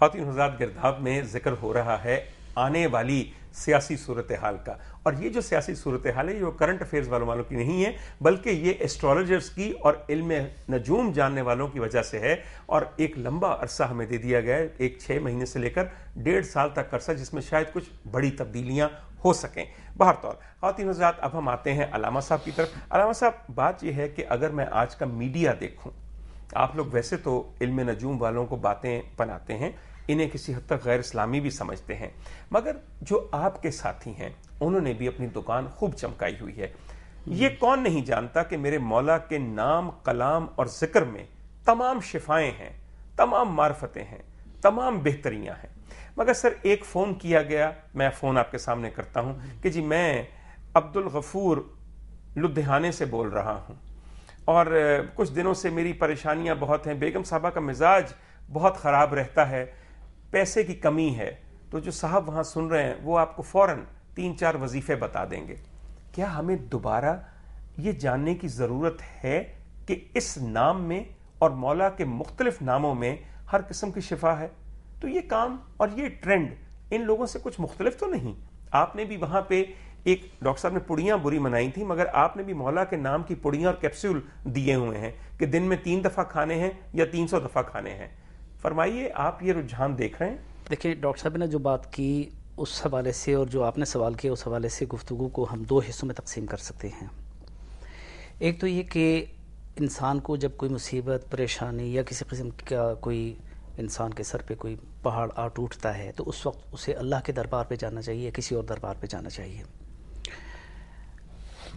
खातिन हजार गिरदाब में जिक्र हो रहा है आने वाली सियासी सूरत हाल का और ये जो सियासी सूरत हाल है ये करंट अफेयर्स वालों वालों की नहीं है बल्कि ये एस्ट्रोलॉजर्स की और इल्म नजूम जानने वालों की वजह से है और एक लंबा अरसा हमें दे दिया गया है एक छः महीने से लेकर डेढ़ साल तक अरसा जिसमें शायद कुछ बड़ी तब्दीलियाँ हो सकें बाहर तौर खातिन हजरात अब हम आते हैं अलामा साहब की तरफ अलामा साहब बात यह है कि अगर मैं आज का मीडिया देखूँ आप लोग वैसे तो इल्म नजूम वालों को बातें बनाते हैं इन्हें किसी हद तक गैर इस्लामी भी समझते हैं मगर जो आपके साथी हैं उन्होंने भी अपनी दुकान खूब चमकाई हुई है ये हम्म। कौन नहीं जानता कि मेरे मौला के नाम कलाम और जिक्र में तमाम शिफाएं हैं तमाम मार्फतें हैं तमाम बेहतरियां हैं मगर सर एक फ़ोन किया गया मैं फ़ोन आपके सामने करता हूं कि जी मैं अब्दुल गफूर लुधियाने से बोल रहा हूं और कुछ दिनों से मेरी परेशानियां बहुत हैं बेगम साहबा का मिजाज बहुत ख़राब रहता है पैसे की कमी है तो जो साहब वहाँ सुन रहे हैं वो आपको फ़ौर तीन चार वजीफ़े बता देंगे क्या हमें दोबारा ये जानने की ज़रूरत है कि इस नाम में और मौला के मुख्तलिफ नामों में हर किस्म की शिफा है तो ये काम और ये ट्रेंड इन लोगों से कुछ मुख्तलिफ तो नहीं आपने भी वहाँ पे एक डॉक्टर साहब ने पुड़ियाँ बुरी मनाई थी मगर आपने भी मौला के नाम की पुड़ियाँ और कैप्सूल दिए हुए हैं कि दिन में तीन दफ़ा खाने हैं या तीन सौ दफ़ा खाने हैं फरमाइए आप ये रुझान देख रहे हैं देखिए डॉक्टर साहब ने जो बात की उस हवाले से और जो आपने सवाल किया उस हवाले से गुफ्तु को हम दो हिस्सों में तकसीम कर सकते हैं एक तो ये कि इंसान को जब कोई मुसीबत परेशानी या किसी किस्म का कोई इंसान के सर पे कोई पहाड़ आ टूटता है तो उस वक्त उसे अल्लाह के दरबार पे जाना चाहिए किसी और दरबार पे जाना चाहिए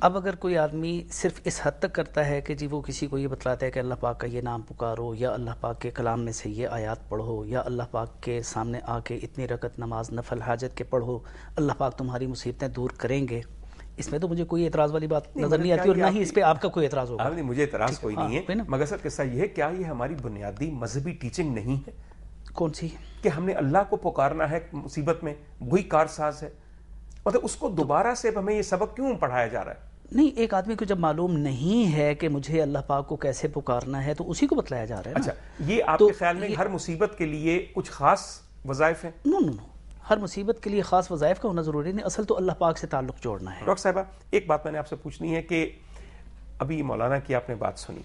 अब अगर कोई आदमी सिर्फ इस हद तक करता है कि जी वो किसी को ये बतलाता है कि अल्लाह पाक का ये नाम पुकारो या अल्लाह पाक के कलाम में से ये आयात पढ़ो या अल्लाह पाक के सामने आके इतनी रकत नमाज नफल हाजत के पढ़ो अल्लाह पाक तुम्हारी मुसीबतें दूर करेंगे इसमें तो मुझे कोई एतराज वाली बात नजर नहीं आती और ना ही इस पर आपका कोई एतराज होगा नहीं मुझे एतराज कोई नहीं हाँ, है मगर सर किस्सा ये क्या ये हमारी बुनियादी मजहबी टीचिंग नहीं है कौन सी कि हमने अल्लाह को पुकारना है मुसीबत में वही कारसाज है मतलब उसको दोबारा से हमें ये सबक क्यों पढ़ाया जा रहा है नहीं एक आदमी को जब मालूम नहीं है कि मुझे अल्लाह पाक को कैसे पुकारना है तो उसी को बतलाया जा रहा है अच्छा ये आपके तो ख्याल में हर मुसीबत के लिए कुछ खास वजायफ है नो नो नो हर मुसीबत के लिए खास वजायफ का होना ज़रूरी नहीं असल तो अल्लाह पाक से ताल्लुक़ जोड़ना है डॉक्टर साहबा एक बात मैंने आपसे पूछनी है कि अभी मौलाना की आपने बात सुनी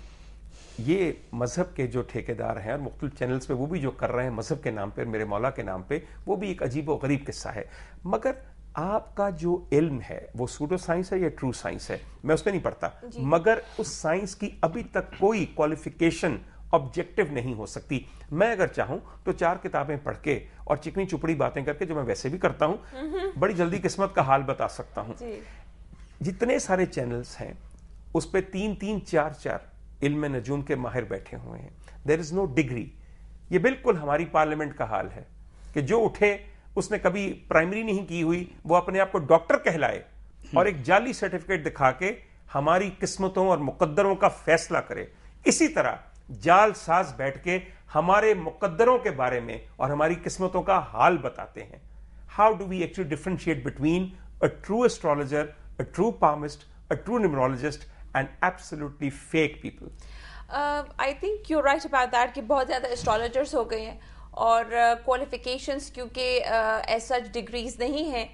ये मज़हब के जो ठेकेदार हैं और मुख्तु चैनल्स पे वो भी जो कर रहे हैं मज़हब के नाम पर मेरे मौला के नाम पर वो भी एक अजीब व गरीब किस्सा है मगर आपका जो इल्म है वो सूडो साइंस है या ट्रू साइंस है मैं उस पर नहीं पढ़ता मगर उस साइंस की अभी तक कोई क्वालिफिकेशन ऑब्जेक्टिव नहीं हो सकती मैं अगर चाहूं तो चार किताबें पढ़ के और चिकनी चुपड़ी बातें करके जो मैं वैसे भी करता हूं हम्म। बड़ी जल्दी किस्मत का हाल बता सकता हूं जितने सारे चैनल्स हैं उस पर तीन तीन चार चार इल्म नजूम के माहिर बैठे हुए हैं देर इज नो डिग्री ये बिल्कुल हमारी पार्लियामेंट का हाल है कि जो उठे उसने कभी प्राइमरी नहीं की हुई वो अपने आप को डॉक्टर कहलाए और एक जाली सर्टिफिकेट दिखा के हमारी किस्मतों और मुकद्दरों का फैसला करे इसी तरह जाल साज बैठ के हमारे मुकद्दरों के बारे में और हमारी किस्मतों का हाल बताते हैं how do we actually differentiate between a true astrologer a true palmist a true numerologist and absolutely fake people I think you right about that कि बहुत ज़्यादा एस्ट्रोलॉजर्स हो गए हैं और क्वालिफिकेशंस क्योंकि एज सच डिग्रीज नहीं हैं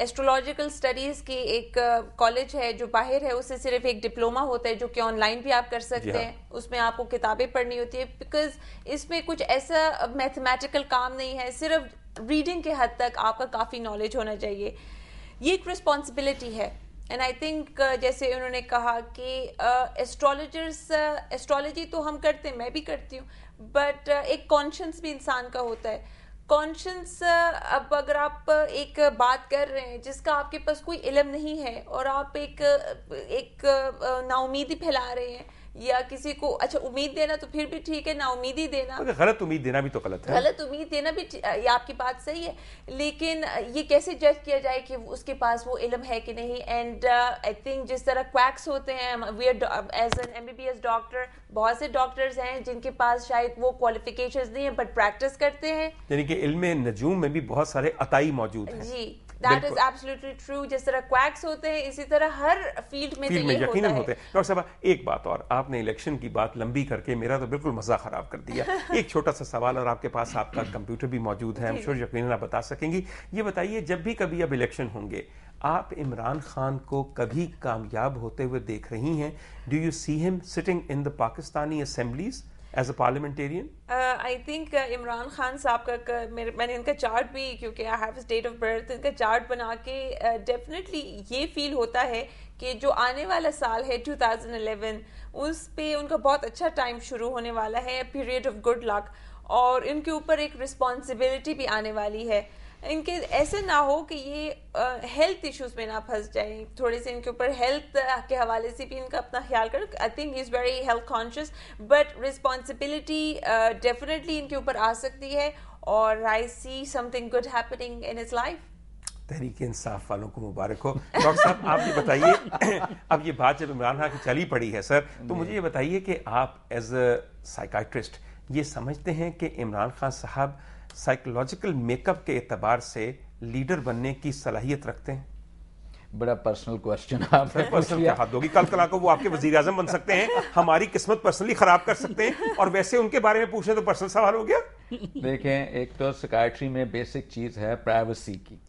एस्ट्रोलॉजिकल स्टडीज की एक कॉलेज है जो बाहर है उसे सिर्फ एक डिप्लोमा होता है जो कि ऑनलाइन भी आप कर सकते हाँ। हैं उसमें आपको किताबें पढ़नी होती है बिकॉज इसमें कुछ ऐसा मैथमेटिकल काम नहीं है सिर्फ रीडिंग के हद तक आपका काफ़ी नॉलेज होना चाहिए ये एक रिस्पॉन्सिबिलिटी है एंड आई थिंक जैसे उन्होंने कहा कि एस्ट्रोलॉजर्स uh, एस्ट्रोलॉजी uh, तो हम करते हैं मैं भी करती हूँ बट uh, एक कॉन्शंस भी इंसान का होता है कॉन्शंस uh, अब अगर आप uh, एक बात कर रहे हैं जिसका आपके पास कोई इलम नहीं है और आप एक uh, एक नाउमीदी फैला रहे हैं या किसी को अच्छा उम्मीद देना तो फिर भी ठीक है ना उम्मीद ही देना गलत उम्मीद देना भी तो गलत है गलत उम्मीद देना भी ये आपकी बात सही है लेकिन ये कैसे जज किया जाए कि उसके पास वो इलम है कि नहीं एंड आई थिंक जिस तरह क्वैक्स होते हैं we are as an M B B S doctor बहुत से डॉक्टर्स हैं जिनके पास शायद वो क्वालिफिकेशन नहीं है बट प्रैक्टिस करते हैं यानी कि इल्म नजूम में भी बहुत सारे अताई मौजूद हैं जी दैट इज एब्सोल्युटली ट्रू जिस तरह क्वैक्स होते हैं इसी तरह हर फील्ड में फील्ड तो में यकीन होते हैं डॉक्टर साहब एक बात और आपने इलेक्शन की बात लंबी करके मेरा तो बिल्कुल मजा खराब कर दिया एक छोटा सा सवाल और आपके पास आपका कंप्यूटर भी मौजूद है हम श्योर यकीन आप बता सकेंगी ये बताइए जब भी कभी अब इलेक्शन होंगे आप इमरान खान को कभी कामयाब होते हुए देख रही हैं do you see him sitting in the Pakistani assemblies as a parliamentarian I think Imran Khan Sahab का, मैंने इनका चार्ट भी क्योंकि I have date of birth इनका चार्ट बना के डेफिनेटली uh, ये फील होता है कि जो आने वाला साल है 2011 उस पे उनका बहुत अच्छा टाइम शुरू होने वाला है पीरियड ऑफ गुड लक और इनके ऊपर एक रिस्पॉन्सिबिलिटी भी आने वाली है इनके ऐसे ना हो कि ये हेल्थ इश्यूज में ना फंस जाए थोड़े से इनके ऊपर हेल्थ के हवाले से भी इनका अपना ख्याल करो I think is very health conscious but responsibility definitely इनके ऊपर आ सकती है और I see something good happening in his life Tehreek Insaf वालों को मुबारक हो डॉक्टर साहब आप ये बताइए अब ये बात जब इमरान खान की चली पड़ी है सर तो मुझे ये बताइए कि आप एज अ साइकाट्रिस्ट ये समझते हैं कि इमरान खान साहब साइकोलॉजिकल मेकअप के एतबार से लीडर बनने की सलाहियत रखते हैं बड़ा पर्सनल क्वेश्चन आपने पर्सनल हाथ होगी कल कला को वो आपके वजीर आजम बन सकते हैं हमारी किस्मत पर्सनली खराब कर सकते हैं और वैसे उनके बारे में पूछे तो पर्सनल सवाल हो गया देखें एक तो सिकायट्री में बेसिक चीज है प्राइवेसी की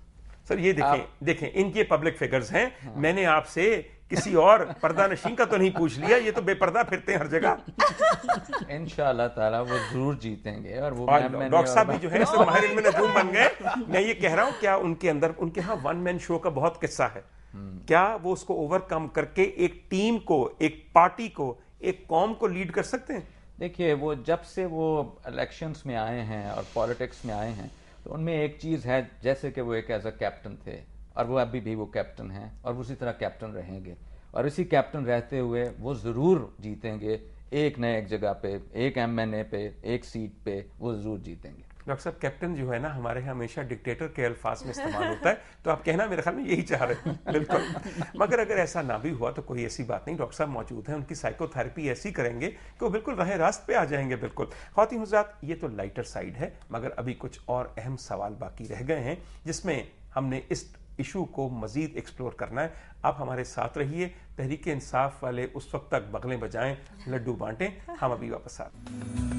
सर ये देखें आप... देखें इनके पब्लिक फिगर्स हैं हाँ। मैंने आपसे किसी और पर्दा नशीन का तो नहीं पूछ लिया ये तो बेपर्दा फिरते हैं हर जगह इन ताला वो जरूर जीतेंगे और वो डॉक्टर साहब भी जो है माहिर में नजूम बन गए मैं ये कह रहा हूँ क्या उनके अंदर उनके यहाँ वन मैन शो का बहुत किस्सा है हम्म। क्या वो उसको ओवरकम करके एक टीम को एक पार्टी को एक कौम को लीड कर सकते हैं देखिए वो जब से वो इलेक्शंस में आए हैं और पॉलिटिक्स में आए हैं तो उनमें एक चीज़ है जैसे कि वो एक एज अ कैप्टन थे और वो अभी भी वो कैप्टन हैं और उसी तरह कैप्टन रहेंगे और इसी कैप्टन रहते हुए वो ज़रूर जीतेंगे एक न एक जगह पे एक एम एन ए पे एक सीट पे वो ज़रूर जीतेंगे डॉक्टर साहब कैप्टन जो है ना हमारे यहाँ हमेशा डिक्टेटर के अल्फाज में इस्तेमाल होता है तो आप कहना मेरे ख्याल में यही चाह रहे हैं बिल्कुल मगर अगर ऐसा ना भी हुआ तो कोई ऐसी बात नहीं डॉक्टर साहब मौजूद हैं उनकी साइकोथेरेपी ऐसी करेंगे कि वो बिल्कुल रहे रास्त पे आ जाएंगे बिल्कुल खौत हजरात ये तो लाइटर साइड है मगर अभी कुछ और अहम सवाल बाकी रह गए हैं जिसमें हमने इस इशू को मज़ीद एक्सप्लोर करना है आप हमारे साथ रहिए तहरीक इंसाफ वाले उस वक्त तक बगलें बजाएं लड्डू बांटें हम अभी वापस आ